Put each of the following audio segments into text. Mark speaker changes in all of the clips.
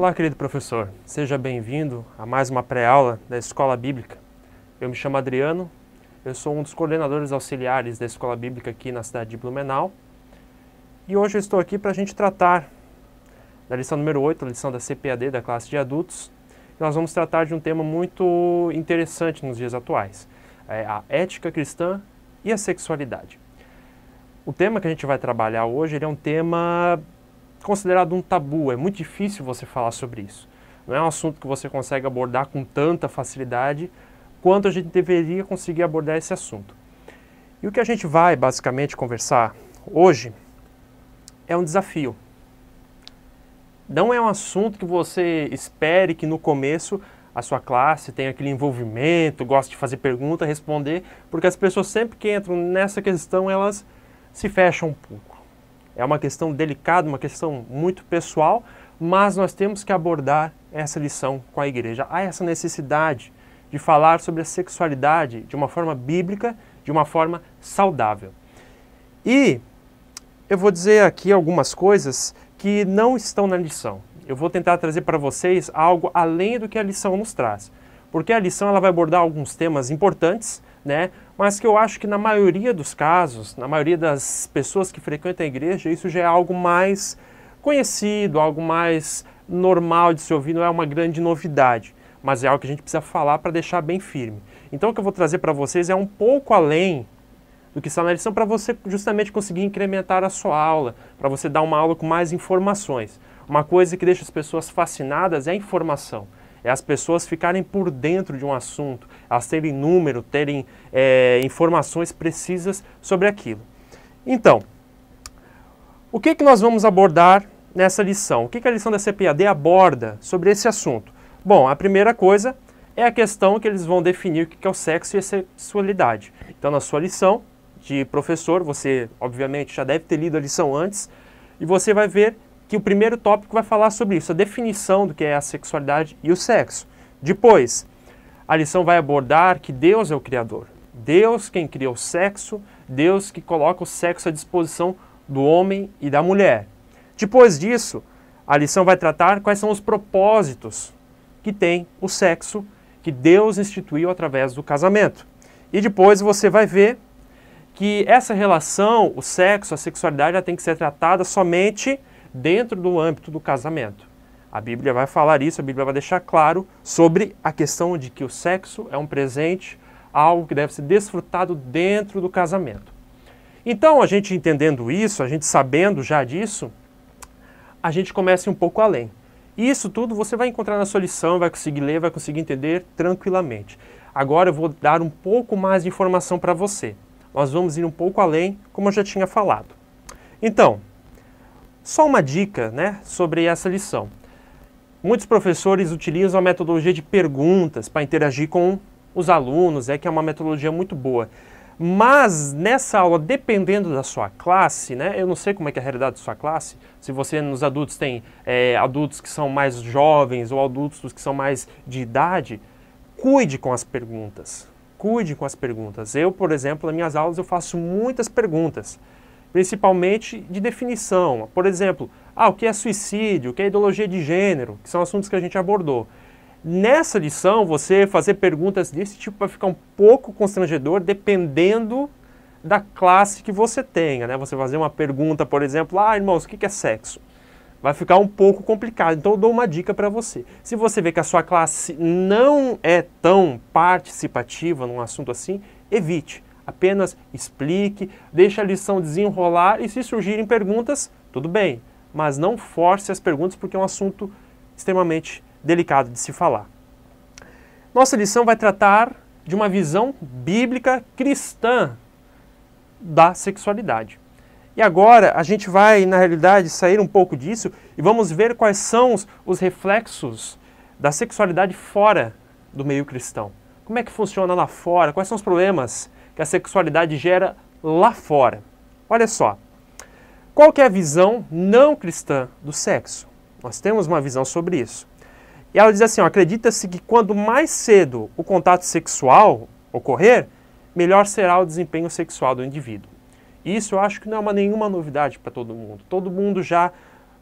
Speaker 1: Olá, querido professor. Seja bem-vindo a mais uma pré-aula da Escola Bíblica. Eu me chamo Adriano, eu sou um dos coordenadores auxiliares da Escola Bíblica aqui na cidade de Blumenau. E hoje eu estou aqui para a gente tratar da lição número 8, a lição da CPAD da classe de adultos. E nós vamos tratar de um tema muito interessante nos dias atuais, é a ética cristã e a sexualidade. O tema que a gente vai trabalhar hoje é um tema considerado um tabu, é muito difícil você falar sobre isso. Não é um assunto que você consegue abordar com tanta facilidade quanto a gente deveria conseguir abordar esse assunto. E o que a gente vai basicamente conversar hoje é um desafio. Não é um assunto que você espere que no começo a sua classe tenha aquele envolvimento, goste de fazer pergunta, responder, porque as pessoas sempre que entram nessa questão elas se fecham um pouco. É uma questão delicada, uma questão muito pessoal, mas nós temos que abordar essa lição com a igreja. Há essa necessidade de falar sobre a sexualidade de uma forma bíblica, de uma forma saudável. E eu vou dizer aqui algumas coisas que não estão na lição. Eu vou tentar trazer para vocês algo além do que a lição nos traz, porque a lição ela vai abordar alguns temas importantes, né? mas que eu acho que na maioria dos casos, na maioria das pessoas que frequentam a igreja, isso já é algo mais conhecido, algo mais normal de se ouvir, não é uma grande novidade, mas é algo que a gente precisa falar para deixar bem firme. Então o que eu vou trazer para vocês é um pouco além do que está na lição para você justamente conseguir incrementar a sua aula, para você dar uma aula com mais informações. Uma coisa que deixa as pessoas fascinadas é a informação é as pessoas ficarem por dentro de um assunto, elas terem número, terem é, informações precisas sobre aquilo. Então, o que, que nós vamos abordar nessa lição? O que, que a lição da CPAD aborda sobre esse assunto? Bom, a primeira coisa é a questão que eles vão definir o que, que é o sexo e a sexualidade. Então, na sua lição de professor, você obviamente já deve ter lido a lição antes, e você vai ver que o primeiro tópico vai falar sobre isso, a definição do que é a sexualidade e o sexo. Depois, a lição vai abordar que Deus é o Criador. Deus quem cria o sexo, Deus que coloca o sexo à disposição do homem e da mulher. Depois disso, a lição vai tratar quais são os propósitos que tem o sexo que Deus instituiu através do casamento. E depois você vai ver que essa relação, o sexo, a sexualidade, ela tem que ser tratada somente dentro do âmbito do casamento. A Bíblia vai falar isso, a Bíblia vai deixar claro sobre a questão de que o sexo é um presente, algo que deve ser desfrutado dentro do casamento. Então, a gente entendendo isso, a gente sabendo já disso, a gente começa um pouco além. Isso tudo você vai encontrar na sua lição, vai conseguir ler, vai conseguir entender tranquilamente. Agora eu vou dar um pouco mais de informação para você. Nós vamos ir um pouco além, como eu já tinha falado. Então, só uma dica né, sobre essa lição. Muitos professores utilizam a metodologia de perguntas para interagir com os alunos, é que é uma metodologia muito boa. Mas nessa aula, dependendo da sua classe, né, eu não sei como é, é a realidade da sua classe, se você nos adultos tem é, adultos que são mais jovens ou adultos que são mais de idade, cuide com as perguntas. Cuide com as perguntas. Eu, por exemplo, nas minhas aulas eu faço muitas perguntas principalmente de definição. Por exemplo, ah, o que é suicídio, o que é ideologia de gênero, que são assuntos que a gente abordou. Nessa lição, você fazer perguntas desse tipo vai ficar um pouco constrangedor, dependendo da classe que você tenha. Né? Você fazer uma pergunta, por exemplo, ah, irmãos, o que é sexo? Vai ficar um pouco complicado. Então, eu dou uma dica para você. Se você vê que a sua classe não é tão participativa num assunto assim, evite apenas explique, deixe a lição desenrolar e se surgirem perguntas, tudo bem, mas não force as perguntas porque é um assunto extremamente delicado de se falar. Nossa lição vai tratar de uma visão bíblica cristã da sexualidade. E agora a gente vai, na realidade, sair um pouco disso e vamos ver quais são os, os reflexos da sexualidade fora do meio cristão. Como é que funciona lá fora? Quais são os problemas que a sexualidade gera lá fora. Olha só, qual que é a visão não cristã do sexo? Nós temos uma visão sobre isso. E ela diz assim, acredita-se que quando mais cedo o contato sexual ocorrer, melhor será o desempenho sexual do indivíduo. Isso eu acho que não é uma, nenhuma novidade para todo mundo. Todo mundo já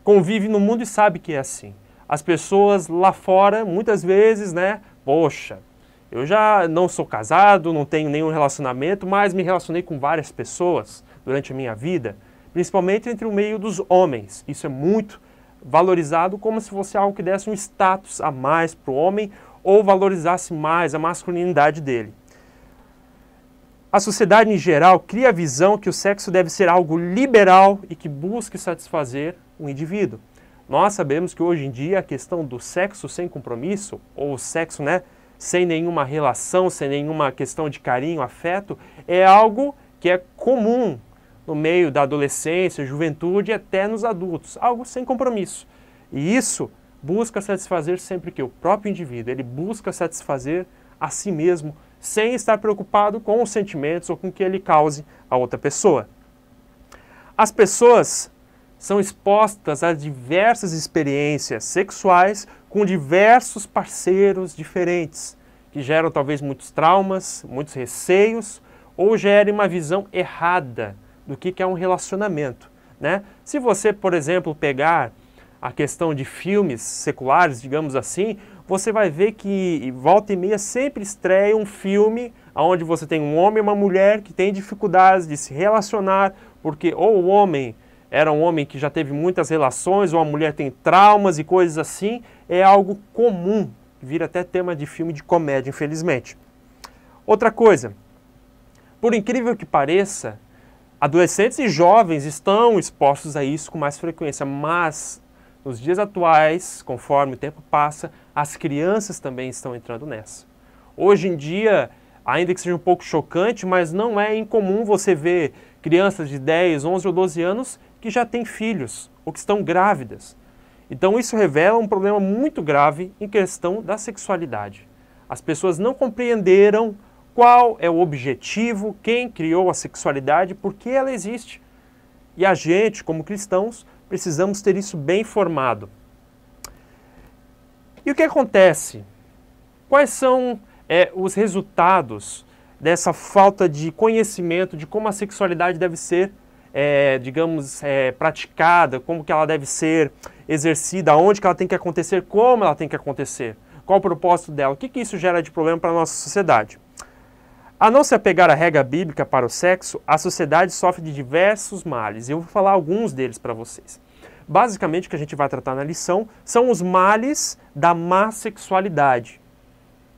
Speaker 1: convive no mundo e sabe que é assim. As pessoas lá fora, muitas vezes, né, poxa, eu já não sou casado, não tenho nenhum relacionamento, mas me relacionei com várias pessoas durante a minha vida, principalmente entre o meio dos homens. Isso é muito valorizado como se fosse algo que desse um status a mais para o homem ou valorizasse mais a masculinidade dele. A sociedade em geral cria a visão que o sexo deve ser algo liberal e que busque satisfazer o indivíduo. Nós sabemos que hoje em dia a questão do sexo sem compromisso, ou sexo né, sem nenhuma relação, sem nenhuma questão de carinho, afeto, é algo que é comum no meio da adolescência, juventude e até nos adultos, algo sem compromisso. E isso busca satisfazer sempre que o próprio indivíduo, ele busca satisfazer a si mesmo, sem estar preocupado com os sentimentos ou com o que ele cause a outra pessoa. As pessoas são expostas a diversas experiências sexuais com diversos parceiros diferentes, que geram talvez muitos traumas, muitos receios ou gerem uma visão errada do que é um relacionamento. Né? Se você, por exemplo, pegar a questão de filmes seculares, digamos assim, você vai ver que volta e meia sempre estreia um filme onde você tem um homem e uma mulher que tem dificuldades de se relacionar, porque ou o homem era um homem que já teve muitas relações, ou a mulher tem traumas e coisas assim, é algo comum, vira até tema de filme de comédia, infelizmente. Outra coisa, por incrível que pareça, adolescentes e jovens estão expostos a isso com mais frequência, mas nos dias atuais, conforme o tempo passa, as crianças também estão entrando nessa. Hoje em dia, ainda que seja um pouco chocante, mas não é incomum você ver crianças de 10, 11 ou 12 anos que já têm filhos ou que estão grávidas. Então isso revela um problema muito grave em questão da sexualidade. As pessoas não compreenderam qual é o objetivo, quem criou a sexualidade, por que ela existe. E a gente, como cristãos, precisamos ter isso bem formado. E o que acontece? Quais são é, os resultados dessa falta de conhecimento de como a sexualidade deve ser é, digamos, é, praticada, como que ela deve ser exercida, onde que ela tem que acontecer, como ela tem que acontecer, qual o propósito dela, o que, que isso gera de problema para a nossa sociedade. A não se apegar à regra bíblica para o sexo, a sociedade sofre de diversos males, e eu vou falar alguns deles para vocês. Basicamente, o que a gente vai tratar na lição são os males da má sexualidade,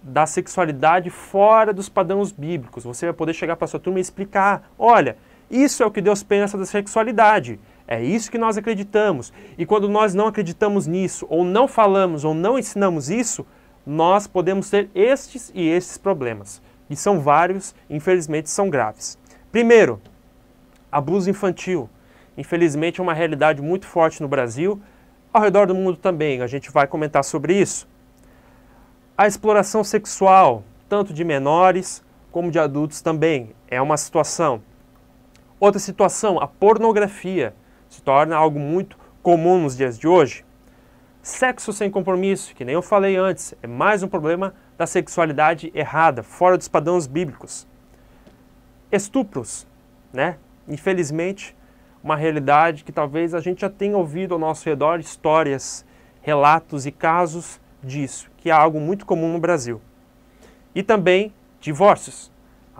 Speaker 1: da sexualidade fora dos padrões bíblicos. Você vai poder chegar para sua turma e explicar: olha, isso é o que Deus pensa da sexualidade. É isso que nós acreditamos. E quando nós não acreditamos nisso, ou não falamos, ou não ensinamos isso, nós podemos ter estes e estes problemas. E são vários, infelizmente são graves. Primeiro, abuso infantil. Infelizmente é uma realidade muito forte no Brasil, ao redor do mundo também. A gente vai comentar sobre isso. A exploração sexual, tanto de menores como de adultos também, é uma situação. Outra situação, a pornografia se torna algo muito comum nos dias de hoje. Sexo sem compromisso, que nem eu falei antes, é mais um problema da sexualidade errada, fora dos padrões bíblicos. Estupros, né? Infelizmente, uma realidade que talvez a gente já tenha ouvido ao nosso redor histórias, relatos e casos disso, que é algo muito comum no Brasil. E também divórcios.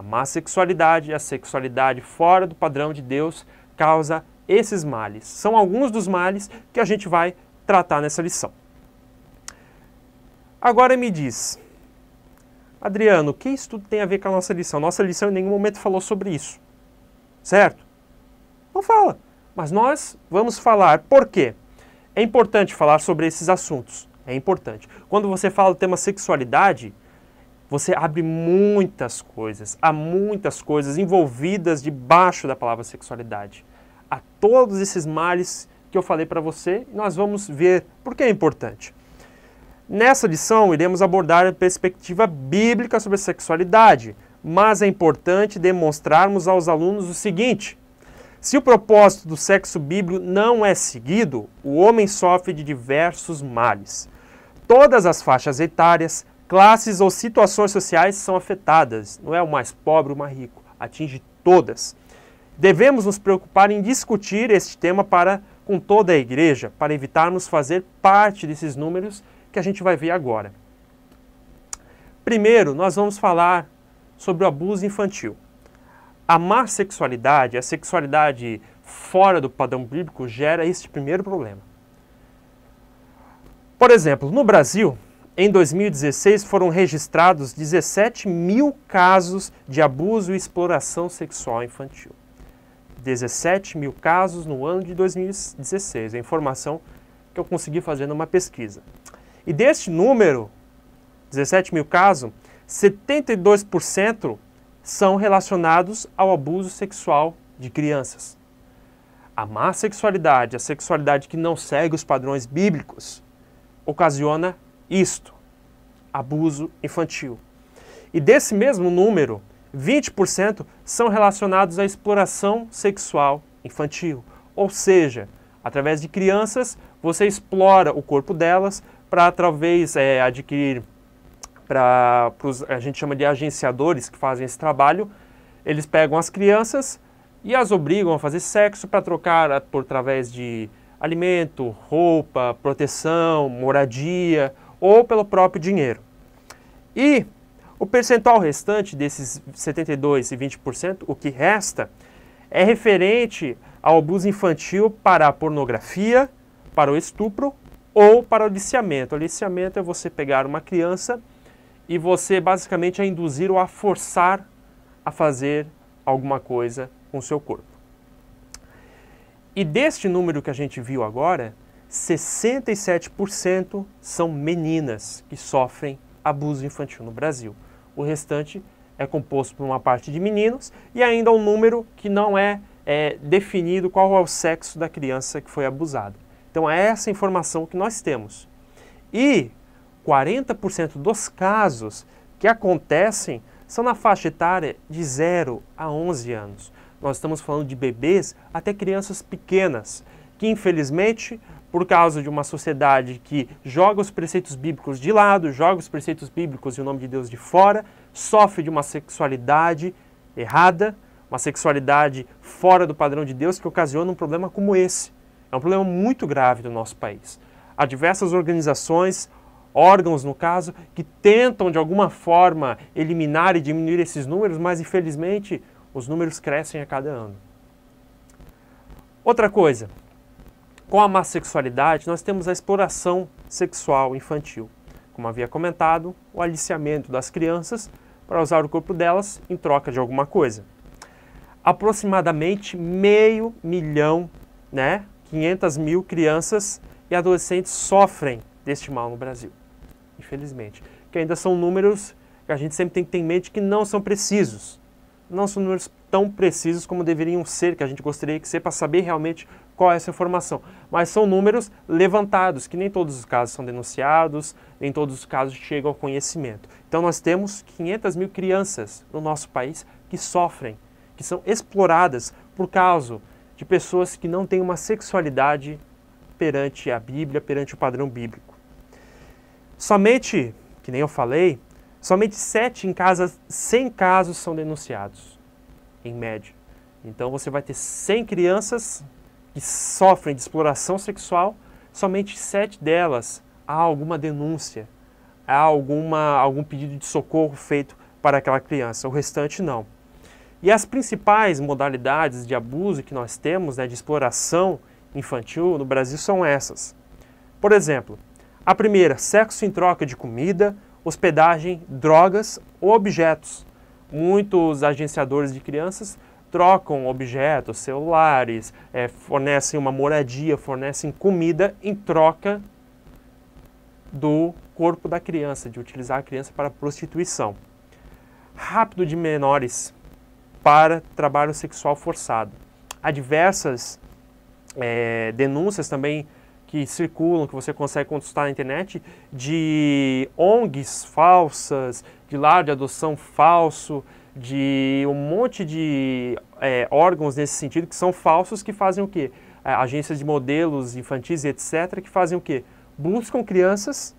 Speaker 1: A má sexualidade, a sexualidade fora do padrão de Deus, causa esses males. São alguns dos males que a gente vai tratar nessa lição. Agora me diz, Adriano, o que isso tudo tem a ver com a nossa lição? Nossa lição em nenhum momento falou sobre isso, certo? Não fala, mas nós vamos falar. Por quê? É importante falar sobre esses assuntos. É importante. Quando você fala do tema sexualidade, você abre muitas coisas, há muitas coisas envolvidas debaixo da palavra sexualidade. Há todos esses males que eu falei para você e nós vamos ver por que é importante. Nessa lição, iremos abordar a perspectiva bíblica sobre a sexualidade, mas é importante demonstrarmos aos alunos o seguinte: se o propósito do sexo bíblico não é seguido, o homem sofre de diversos males. Todas as faixas etárias, classes ou situações sociais são afetadas. Não é o mais pobre, o mais rico. Atinge todas. Devemos nos preocupar em discutir este tema para com toda a igreja, para evitarmos fazer parte desses números que a gente vai ver agora. Primeiro, nós vamos falar sobre o abuso infantil. A má sexualidade, a sexualidade fora do padrão bíblico, gera este primeiro problema. Por exemplo, no Brasil, em 2016, foram registrados 17 mil casos de abuso e exploração sexual infantil. 17 mil casos no ano de 2016, a informação que eu consegui fazer numa pesquisa. E deste número, 17 mil casos, 72% são relacionados ao abuso sexual de crianças. A má sexualidade, a sexualidade que não segue os padrões bíblicos, ocasiona isto, abuso infantil. E desse mesmo número, 20% são relacionados à exploração sexual infantil. Ou seja, através de crianças, você explora o corpo delas para, talvez, é, adquirir, para a gente chama de agenciadores que fazem esse trabalho, eles pegam as crianças e as obrigam a fazer sexo para trocar por através de alimento, roupa, proteção, moradia ou pelo próprio dinheiro. E o percentual restante desses 72 e 20%, o que resta, é referente ao abuso infantil para a pornografia, para o estupro ou para o aliciamento. O aliciamento é você pegar uma criança e você basicamente a induzir ou a forçar a fazer alguma coisa com o seu corpo. E deste número que a gente viu agora, 67% são meninas que sofrem abuso infantil no Brasil. O restante é composto por uma parte de meninos e ainda um número que não é, é definido qual é o sexo da criança que foi abusada. Então é essa informação que nós temos. E 40% dos casos que acontecem são na faixa etária de 0 a 11 anos. Nós estamos falando de bebês até crianças pequenas, que infelizmente por causa de uma sociedade que joga os preceitos bíblicos de lado, joga os preceitos bíblicos e o nome de Deus de fora, sofre de uma sexualidade errada, uma sexualidade fora do padrão de Deus que ocasiona um problema como esse. É um problema muito grave do nosso país. Há diversas organizações, órgãos no caso, que tentam de alguma forma eliminar e diminuir esses números, mas infelizmente os números crescem a cada ano. Outra coisa, com a má sexualidade, nós temos a exploração sexual infantil. Como havia comentado, o aliciamento das crianças para usar o corpo delas em troca de alguma coisa. Aproximadamente meio milhão, né, 500 mil crianças e adolescentes sofrem deste mal no Brasil, infelizmente. Que ainda são números que a gente sempre tem que ter em mente que não são precisos. Não são números tão precisos como deveriam ser, que a gente gostaria que ser para saber realmente qual é essa informação. Mas são números levantados, que nem todos os casos são denunciados, nem todos os casos chegam ao conhecimento. Então nós temos 500 mil crianças no nosso país que sofrem, que são exploradas por causa de pessoas que não têm uma sexualidade perante a Bíblia, perante o padrão bíblico. Somente, que nem eu falei, somente 7 em casa, 100 casos são denunciados, em média. Então você vai ter 100 crianças que sofrem de exploração sexual, somente sete delas há alguma denúncia, há alguma, algum pedido de socorro feito para aquela criança, o restante não. E as principais modalidades de abuso que nós temos, né, de exploração infantil no Brasil, são essas. Por exemplo, a primeira, sexo em troca de comida, hospedagem, drogas ou objetos. Muitos agenciadores de crianças trocam objetos, celulares, é, fornecem uma moradia, fornecem comida em troca do corpo da criança, de utilizar a criança para prostituição. Rápido de menores para trabalho sexual forçado. Há diversas é, denúncias também que circulam, que você consegue consultar na internet, de ONGs falsas, de lar de adoção falso, de um monte de é, órgãos nesse sentido que são falsos, que fazem o quê? É, agências de modelos infantis, etc., que fazem o quê? Buscam crianças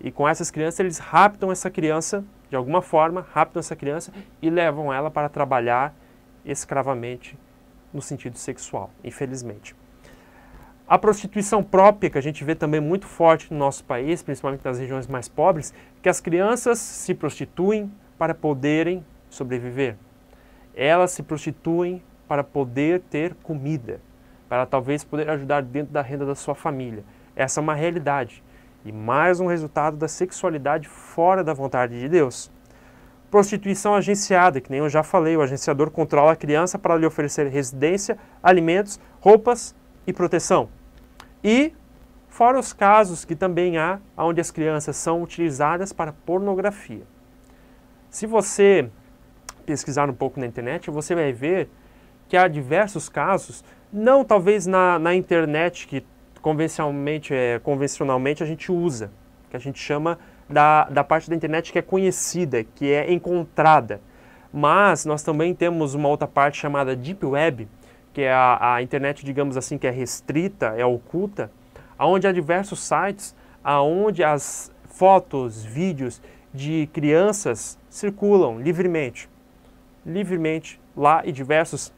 Speaker 1: e com essas crianças eles raptam essa criança, de alguma forma, raptam essa criança e levam ela para trabalhar escravamente no sentido sexual, infelizmente. A prostituição própria, que a gente vê também muito forte no nosso país, principalmente nas regiões mais pobres, que as crianças se prostituem para poderem sobreviver. Elas se prostituem para poder ter comida, para talvez poder ajudar dentro da renda da sua família. Essa é uma realidade e mais um resultado da sexualidade fora da vontade de Deus. Prostituição agenciada, que nem eu já falei, o agenciador controla a criança para lhe oferecer residência, alimentos, roupas e proteção. E fora os casos que também há onde as crianças são utilizadas para pornografia. Se você pesquisar um pouco na internet, você vai ver que há diversos casos, não talvez na, na internet que convencionalmente, é, convencionalmente a gente usa, que a gente chama da, da parte da internet que é conhecida, que é encontrada. Mas nós também temos uma outra parte chamada Deep Web, que é a, a internet, digamos assim, que é restrita, é oculta, onde há diversos sites onde as fotos, vídeos de crianças circulam livremente livremente lá e diversos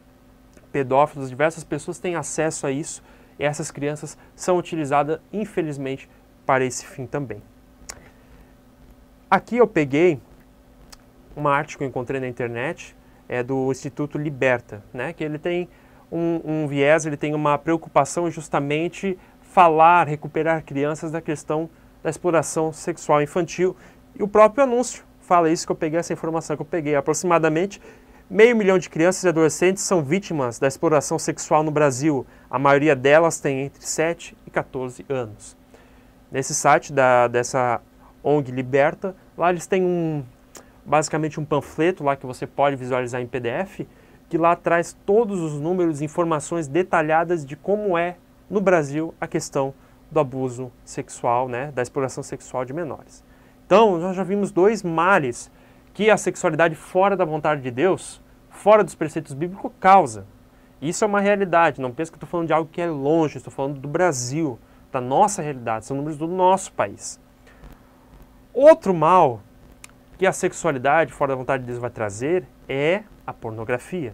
Speaker 1: pedófilos, diversas pessoas têm acesso a isso. E essas crianças são utilizadas, infelizmente, para esse fim também. Aqui eu peguei uma arte que eu encontrei na internet, é do Instituto Liberta, né? que ele tem um, um viés, ele tem uma preocupação justamente falar, recuperar crianças da questão da exploração sexual infantil. E o próprio anúncio fala isso que eu peguei essa informação que eu peguei. Aproximadamente meio milhão de crianças e adolescentes são vítimas da exploração sexual no Brasil. A maioria delas tem entre 7 e 14 anos. Nesse site da, dessa ONG Liberta, lá eles têm um basicamente um panfleto lá que você pode visualizar em PDF, que lá traz todos os números, informações detalhadas de como é no Brasil a questão do abuso sexual, né, da exploração sexual de menores. Então, nós já vimos dois males que a sexualidade fora da vontade de Deus, fora dos preceitos bíblicos, causa. Isso é uma realidade, não pense que estou falando de algo que é longe, estou falando do Brasil, da nossa realidade, são números do nosso país. Outro mal que a sexualidade fora da vontade de Deus vai trazer é a pornografia.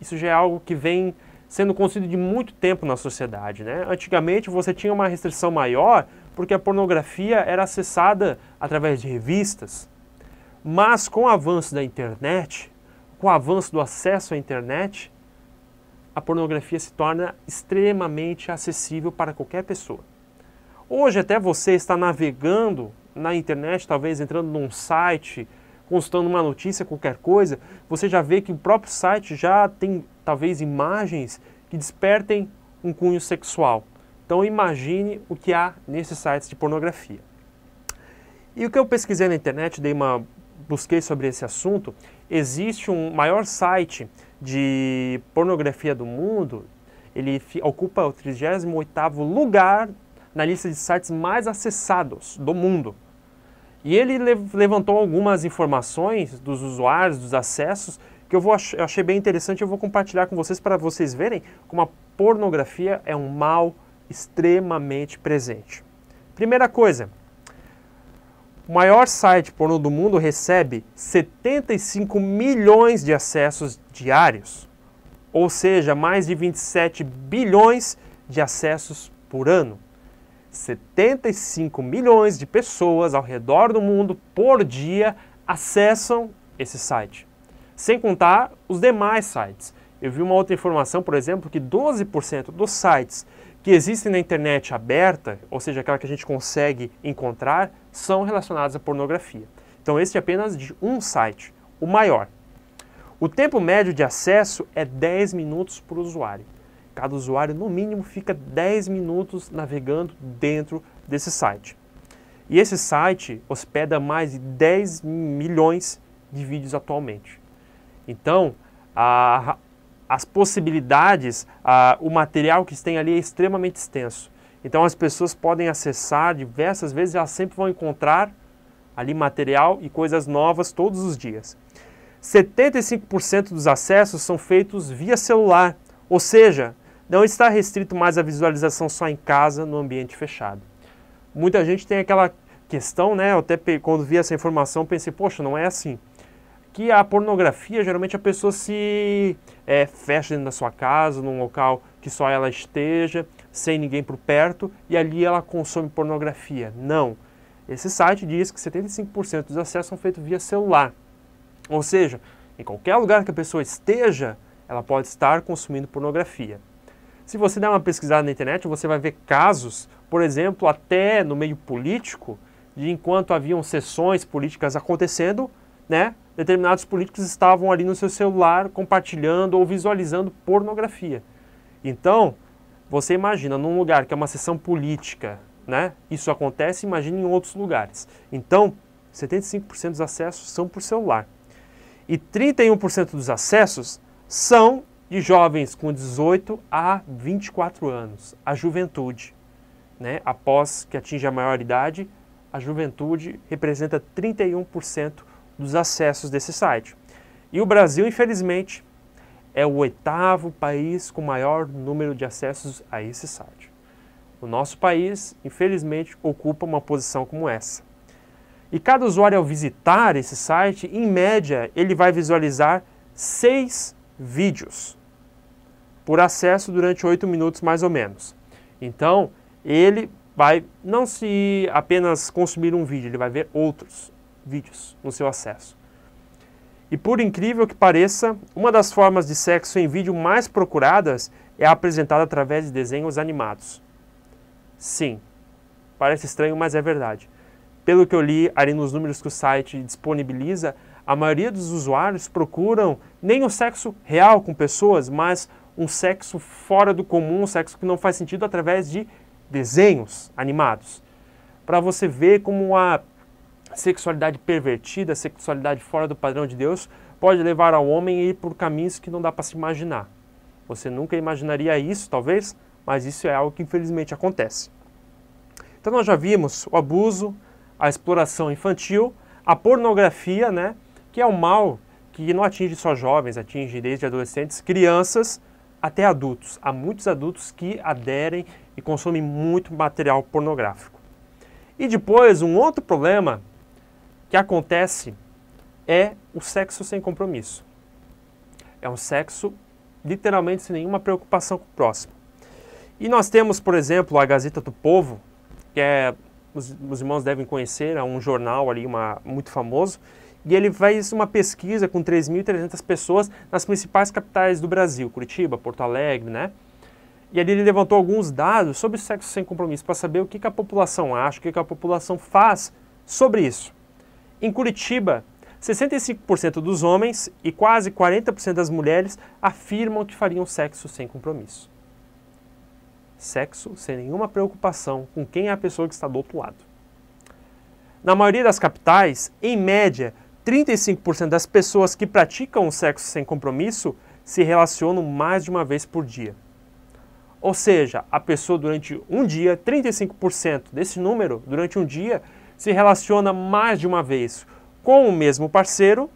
Speaker 1: Isso já é algo que vem sendo construído de muito tempo na sociedade. Né? Antigamente você tinha uma restrição maior porque a pornografia era acessada através de revistas. Mas com o avanço da internet, com o avanço do acesso à internet, a pornografia se torna extremamente acessível para qualquer pessoa. Hoje até você está navegando na internet, talvez entrando num site, consultando uma notícia, qualquer coisa, você já vê que o próprio site já tem talvez imagens que despertem um cunho sexual. Então imagine o que há nesses sites de pornografia. E o que eu pesquisei na internet, dei uma busquei sobre esse assunto, existe um maior site de pornografia do mundo, ele ocupa o 38º lugar na lista de sites mais acessados do mundo. E ele lev levantou algumas informações dos usuários, dos acessos, que eu, vou ach eu achei bem interessante e eu vou compartilhar com vocês para vocês verem como a pornografia é um mal extremamente presente. Primeira coisa, o maior site pornô do mundo recebe 75 milhões de acessos diários, ou seja, mais de 27 bilhões de acessos por ano. 75 milhões de pessoas ao redor do mundo por dia acessam esse site. Sem contar os demais sites. Eu vi uma outra informação, por exemplo, que 12% dos sites que existem na internet aberta, ou seja, aquela que a gente consegue encontrar, são relacionadas à pornografia. Então, este é apenas de um site, o maior. O tempo médio de acesso é 10 minutos por usuário. Cada usuário, no mínimo, fica 10 minutos navegando dentro desse site. E esse site hospeda mais de 10 milhões de vídeos atualmente. Então, a, as possibilidades, o material que tem ali é extremamente extenso. Então as pessoas podem acessar diversas vezes, elas sempre vão encontrar ali material e coisas novas todos os dias. 75% dos acessos são feitos via celular, ou seja, não está restrito mais a visualização só em casa, no ambiente fechado. Muita gente tem aquela questão, né? Eu até quando vi essa informação pensei, poxa, não é assim que a pornografia, geralmente a pessoa se é, fecha dentro da sua casa, num local que só ela esteja, sem ninguém por perto, e ali ela consome pornografia. Não. Esse site diz que 75% dos acessos são feitos via celular. Ou seja, em qualquer lugar que a pessoa esteja, ela pode estar consumindo pornografia. Se você der uma pesquisada na internet, você vai ver casos, por exemplo, até no meio político, de enquanto haviam sessões políticas acontecendo, né, determinados políticos estavam ali no seu celular compartilhando ou visualizando pornografia. Então, você imagina num lugar que é uma sessão política, né? Isso acontece, imagina em outros lugares. Então, 75% dos acessos são por celular. E 31% dos acessos são de jovens com 18 a 24 anos, a juventude. Né? Após que atinge a maioridade, a juventude representa 31% dos acessos desse site. E o Brasil, infelizmente, é o oitavo país com maior número de acessos a esse site. O nosso país, infelizmente, ocupa uma posição como essa. E cada usuário ao visitar esse site, em média, ele vai visualizar seis vídeos por acesso durante oito minutos mais ou menos. Então, ele vai não se apenas consumir um vídeo, ele vai ver outros vídeos no seu acesso. E por incrível que pareça, uma das formas de sexo em vídeo mais procuradas é apresentada através de desenhos animados. Sim, parece estranho, mas é verdade. Pelo que eu li ali nos números que o site disponibiliza, a maioria dos usuários procuram nem o sexo real com pessoas, mas um sexo fora do comum, um sexo que não faz sentido através de desenhos animados. Para você ver como a sexualidade pervertida, sexualidade fora do padrão de Deus, pode levar ao homem a ir por caminhos que não dá para se imaginar. Você nunca imaginaria isso, talvez, mas isso é algo que infelizmente acontece. Então nós já vimos o abuso, a exploração infantil, a pornografia, né, que é um mal que não atinge só jovens, atinge desde adolescentes, crianças até adultos. Há muitos adultos que aderem e consomem muito material pornográfico. E depois, um outro problema que acontece é o sexo sem compromisso. É um sexo literalmente sem nenhuma preocupação com o próximo. E nós temos, por exemplo, a Gazeta do Povo, que é, os, os irmãos devem conhecer, é um jornal ali uma, muito famoso, e ele faz uma pesquisa com 3.300 pessoas nas principais capitais do Brasil, Curitiba, Porto Alegre, né? E ali ele levantou alguns dados sobre o sexo sem compromisso para saber o que, que a população acha, o que, que a população faz sobre isso. Em Curitiba, 65% dos homens e quase 40% das mulheres afirmam que fariam sexo sem compromisso. Sexo sem nenhuma preocupação com quem é a pessoa que está do outro lado. Na maioria das capitais, em média, 35% das pessoas que praticam o sexo sem compromisso se relacionam mais de uma vez por dia. Ou seja, a pessoa durante um dia, 35% desse número, durante um dia, se relaciona mais de uma vez com o mesmo parceiro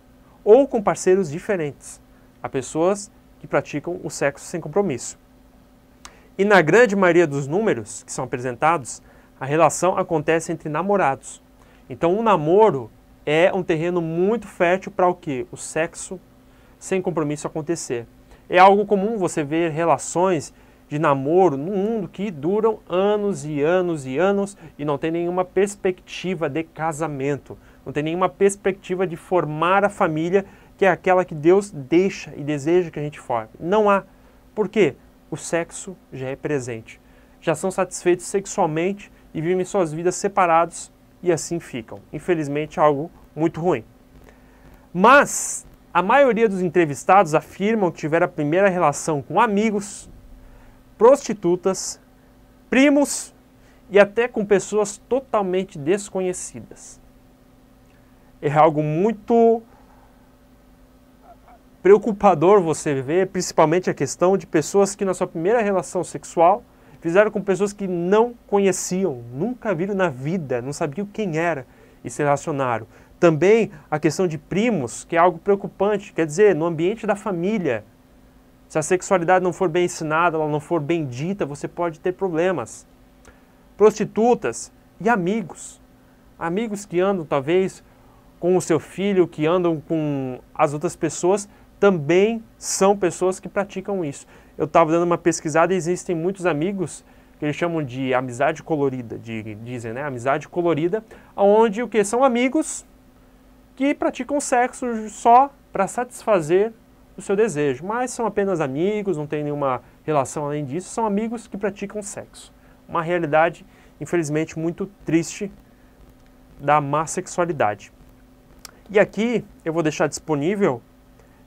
Speaker 1: ou com parceiros diferentes, há pessoas que praticam o sexo sem compromisso. E na grande maioria dos números que são apresentados, a relação acontece entre namorados. Então, o um namoro é um terreno muito fértil para o que? O sexo sem compromisso acontecer. É algo comum você ver relações de namoro no mundo que duram anos e anos e anos e não tem nenhuma perspectiva de casamento, não tem nenhuma perspectiva de formar a família que é aquela que Deus deixa e deseja que a gente forme. Não há. Por quê? O sexo já é presente. Já são satisfeitos sexualmente e vivem suas vidas separados e assim ficam. Infelizmente, é algo muito ruim. Mas a maioria dos entrevistados afirmam que tiveram a primeira relação com amigos, prostitutas, primos e até com pessoas totalmente desconhecidas. É algo muito preocupador você ver, principalmente a questão de pessoas que na sua primeira relação sexual fizeram com pessoas que não conheciam, nunca viram na vida, não sabiam quem era e se relacionaram. Também a questão de primos, que é algo preocupante, quer dizer, no ambiente da família, se a sexualidade não for bem ensinada, ela não for bem dita, você pode ter problemas. Prostitutas e amigos. Amigos que andam talvez com o seu filho, que andam com as outras pessoas, também são pessoas que praticam isso. Eu estava dando uma pesquisada e existem muitos amigos que eles chamam de amizade colorida, de, dizem, né? Amizade colorida, onde o que? São amigos que praticam sexo só para satisfazer o seu desejo, mas são apenas amigos, não tem nenhuma relação além disso, são amigos que praticam sexo. Uma realidade, infelizmente, muito triste da má sexualidade. E aqui eu vou deixar disponível,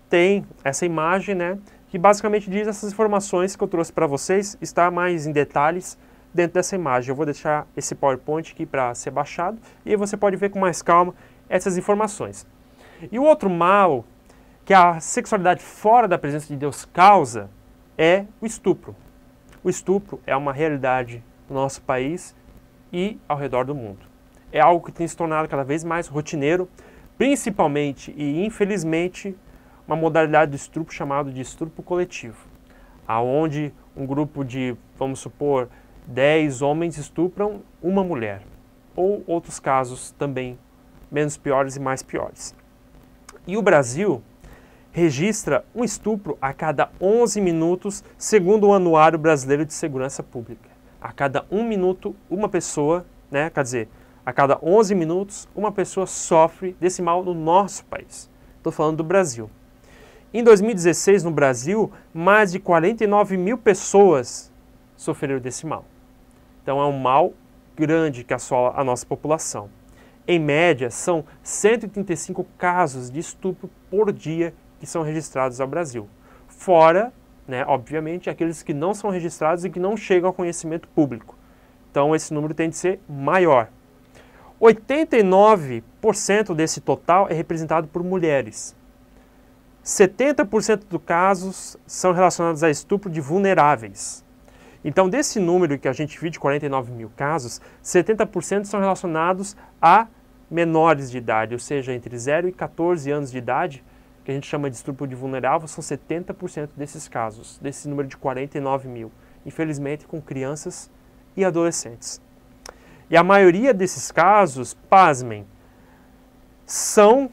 Speaker 1: tem essa imagem, né, que basicamente diz essas informações que eu trouxe para vocês, está mais em detalhes dentro dessa imagem. Eu vou deixar esse PowerPoint aqui para ser baixado e você pode ver com mais calma essas informações. E o outro mal que a sexualidade fora da presença de Deus causa é o estupro. O estupro é uma realidade no nosso país e ao redor do mundo. É algo que tem se tornado cada vez mais rotineiro, principalmente e infelizmente uma modalidade de estupro chamado de estupro coletivo, aonde um grupo de, vamos supor, 10 homens estupram uma mulher, ou outros casos também menos piores e mais piores. E o Brasil registra um estupro a cada 11 minutos, segundo o Anuário Brasileiro de Segurança Pública. A cada um minuto, uma pessoa, né, quer dizer, a cada 11 minutos, uma pessoa sofre desse mal no nosso país. Estou falando do Brasil. Em 2016, no Brasil, mais de 49 mil pessoas sofreram desse mal. Então é um mal grande que assola a nossa população. Em média, são 135 casos de estupro por dia que são registrados ao Brasil. Fora, né, obviamente, aqueles que não são registrados e que não chegam ao conhecimento público. Então, esse número tem de ser maior. 89% desse total é representado por mulheres. 70% dos casos são relacionados a estupro de vulneráveis. Então, desse número que a gente viu de 49 mil casos, 70% são relacionados a menores de idade, ou seja, entre 0 e 14 anos de idade, que a gente chama de estupro de vulnerável, são 70% desses casos, desse número de 49 mil, infelizmente com crianças e adolescentes. E a maioria desses casos, pasmem, são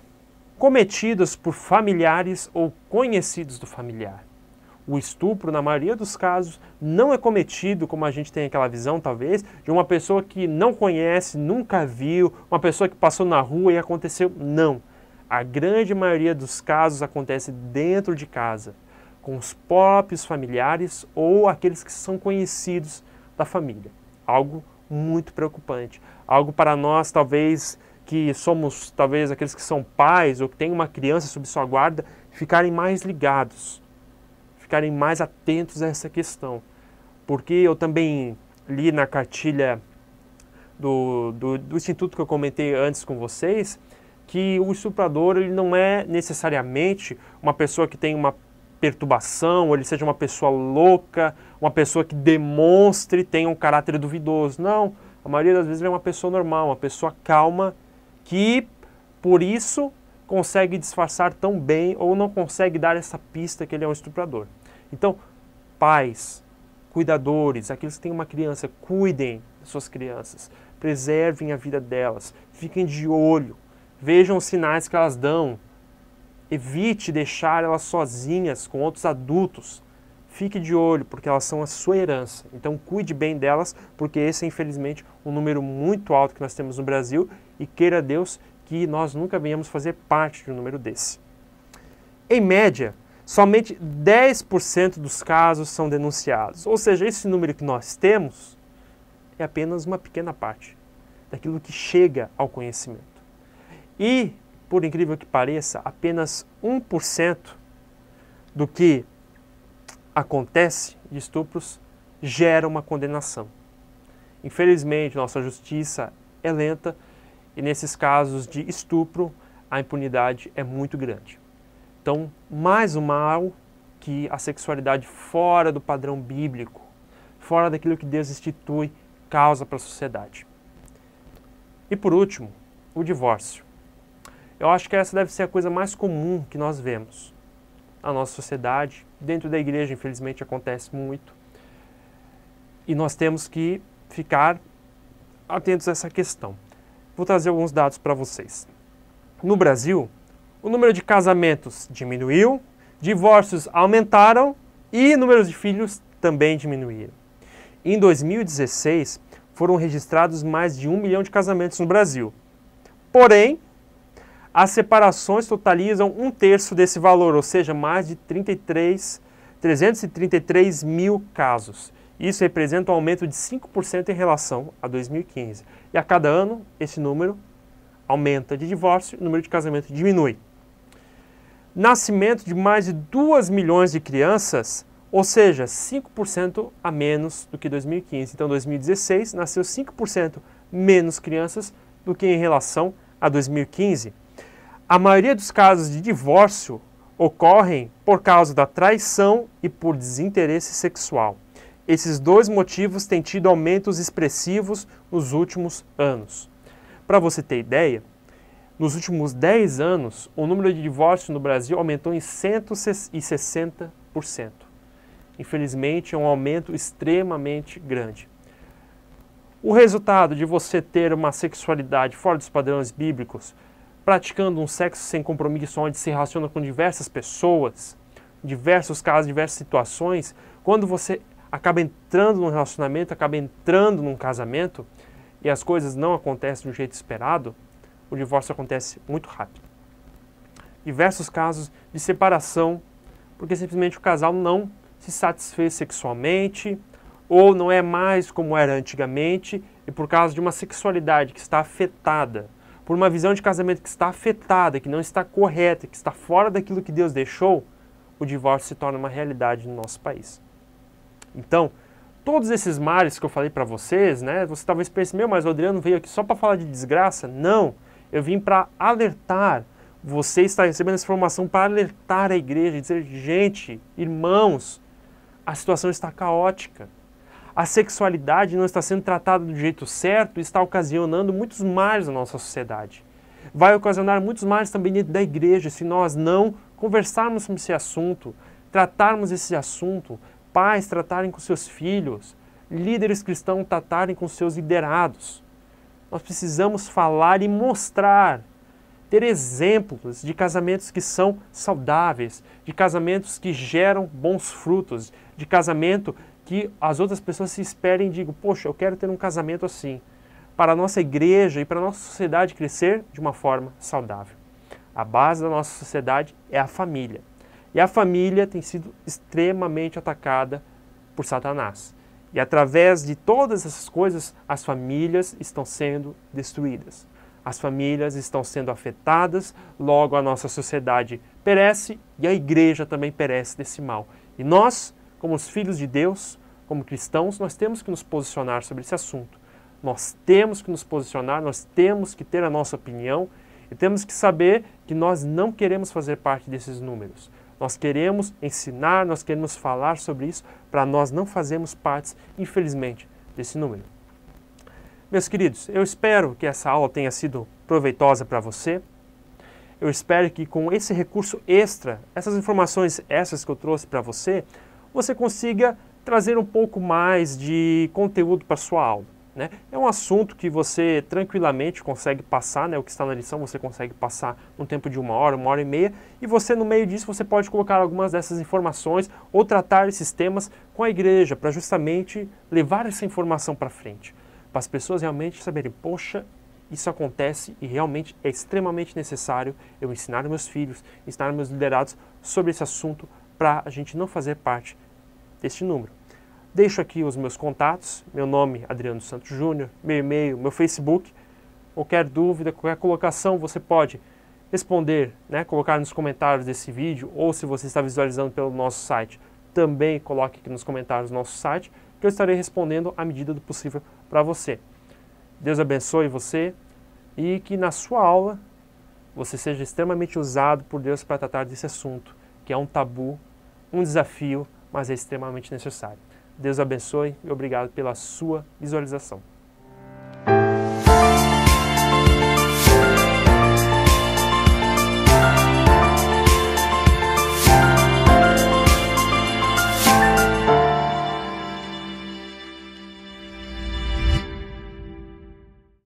Speaker 1: cometidos por familiares ou conhecidos do familiar. O estupro, na maioria dos casos, não é cometido, como a gente tem aquela visão, talvez, de uma pessoa que não conhece, nunca viu, uma pessoa que passou na rua e aconteceu. Não a grande maioria dos casos acontece dentro de casa, com os próprios familiares ou aqueles que são conhecidos da família. Algo muito preocupante, algo para nós talvez que somos talvez aqueles que são pais ou que têm uma criança sob sua guarda, ficarem mais ligados, ficarem mais atentos a essa questão. Porque eu também li na cartilha do, do, do instituto que eu comentei antes com vocês, que o estuprador ele não é necessariamente uma pessoa que tem uma perturbação, ele seja uma pessoa louca, uma pessoa que demonstre tem um caráter duvidoso. Não, a maioria das vezes ele é uma pessoa normal, uma pessoa calma que por isso consegue disfarçar tão bem ou não consegue dar essa pista que ele é um estuprador. Então, pais, cuidadores, aqueles que têm uma criança, cuidem das suas crianças, preservem a vida delas, fiquem de olho, Vejam os sinais que elas dão. Evite deixar elas sozinhas com outros adultos. Fique de olho, porque elas são a sua herança. Então cuide bem delas, porque esse é infelizmente um número muito alto que nós temos no Brasil e queira Deus que nós nunca venhamos fazer parte de um número desse. Em média, somente 10% dos casos são denunciados. Ou seja, esse número que nós temos é apenas uma pequena parte daquilo que chega ao conhecimento. E, por incrível que pareça, apenas 1% do que acontece de estupros gera uma condenação. Infelizmente, nossa justiça é lenta e nesses casos de estupro, a impunidade é muito grande. Então, mais um mal que a sexualidade fora do padrão bíblico, fora daquilo que Deus institui, causa para a sociedade. E por último, o divórcio. Eu acho que essa deve ser a coisa mais comum que nós vemos na nossa sociedade. Dentro da igreja, infelizmente, acontece muito. E nós temos que ficar atentos a essa questão. Vou trazer alguns dados para vocês. No Brasil, o número de casamentos diminuiu, divórcios aumentaram e números de filhos também diminuíram. Em 2016, foram registrados mais de um milhão de casamentos no Brasil. Porém, as separações totalizam um terço desse valor, ou seja, mais de 33, 333 mil casos. Isso representa um aumento de 5% em relação a 2015. E a cada ano, esse número aumenta de divórcio, o número de casamento diminui. Nascimento de mais de 2 milhões de crianças, ou seja, 5% a menos do que 2015. Então, 2016 nasceu 5% menos crianças do que em relação a 2015. A maioria dos casos de divórcio ocorrem por causa da traição e por desinteresse sexual. Esses dois motivos têm tido aumentos expressivos nos últimos anos. Para você ter ideia, nos últimos 10 anos, o número de divórcios no Brasil aumentou em 160%. Infelizmente, é um aumento extremamente grande. O resultado de você ter uma sexualidade fora dos padrões bíblicos praticando um sexo sem compromisso onde se relaciona com diversas pessoas, diversos casos, diversas situações, quando você acaba entrando num relacionamento, acaba entrando num casamento e as coisas não acontecem do jeito esperado, o divórcio acontece muito rápido. Diversos casos de separação, porque simplesmente o casal não se satisfez sexualmente ou não é mais como era antigamente e por causa de uma sexualidade que está afetada por uma visão de casamento que está afetada, que não está correta, que está fora daquilo que Deus deixou, o divórcio se torna uma realidade no nosso país. Então, todos esses males que eu falei para vocês, né? Você talvez pense, meu, mas o Adriano veio aqui só para falar de desgraça? Não, eu vim para alertar. Você está recebendo essa informação para alertar a igreja, dizer, gente, irmãos, a situação está caótica a sexualidade não está sendo tratada do jeito certo e está ocasionando muitos males na nossa sociedade. Vai ocasionar muitos males também dentro da igreja se nós não conversarmos sobre esse assunto, tratarmos esse assunto, pais tratarem com seus filhos, líderes cristãos tratarem com seus liderados. Nós precisamos falar e mostrar, ter exemplos de casamentos que são saudáveis, de casamentos que geram bons frutos, de casamento que as outras pessoas se esperem e digam, poxa, eu quero ter um casamento assim, para a nossa igreja e para a nossa sociedade crescer de uma forma saudável. A base da nossa sociedade é a família. E a família tem sido extremamente atacada por Satanás. E através de todas essas coisas, as famílias estão sendo destruídas. As famílias estão sendo afetadas, logo a nossa sociedade perece e a igreja também perece desse mal. E nós como os filhos de Deus, como cristãos, nós temos que nos posicionar sobre esse assunto. Nós temos que nos posicionar, nós temos que ter a nossa opinião e temos que saber que nós não queremos fazer parte desses números. Nós queremos ensinar, nós queremos falar sobre isso, para nós não fazermos parte, infelizmente, desse número. Meus queridos, eu espero que essa aula tenha sido proveitosa para você. Eu espero que com esse recurso extra, essas informações extras que eu trouxe para você, você consiga trazer um pouco mais de conteúdo para sua aula. Né? É um assunto que você tranquilamente consegue passar, né? o que está na lição você consegue passar num tempo de uma hora, uma hora e meia, e você no meio disso você pode colocar algumas dessas informações ou tratar esses temas com a igreja para justamente levar essa informação para frente, para as pessoas realmente saberem, poxa, isso acontece e realmente é extremamente necessário eu ensinar meus filhos, ensinar meus liderados sobre esse assunto para a gente não fazer parte este número. Deixo aqui os meus contatos, meu nome Adriano Santos Júnior, meu e-mail, meu Facebook. Qualquer dúvida, qualquer colocação, você pode responder, né, colocar nos comentários desse vídeo, ou se você está visualizando pelo nosso site, também coloque aqui nos comentários do nosso site, que eu estarei respondendo à medida do possível para você. Deus abençoe você e que na sua aula você seja extremamente usado por Deus para tratar desse assunto, que é um tabu, um desafio mas é extremamente necessário. Deus abençoe e obrigado pela sua visualização.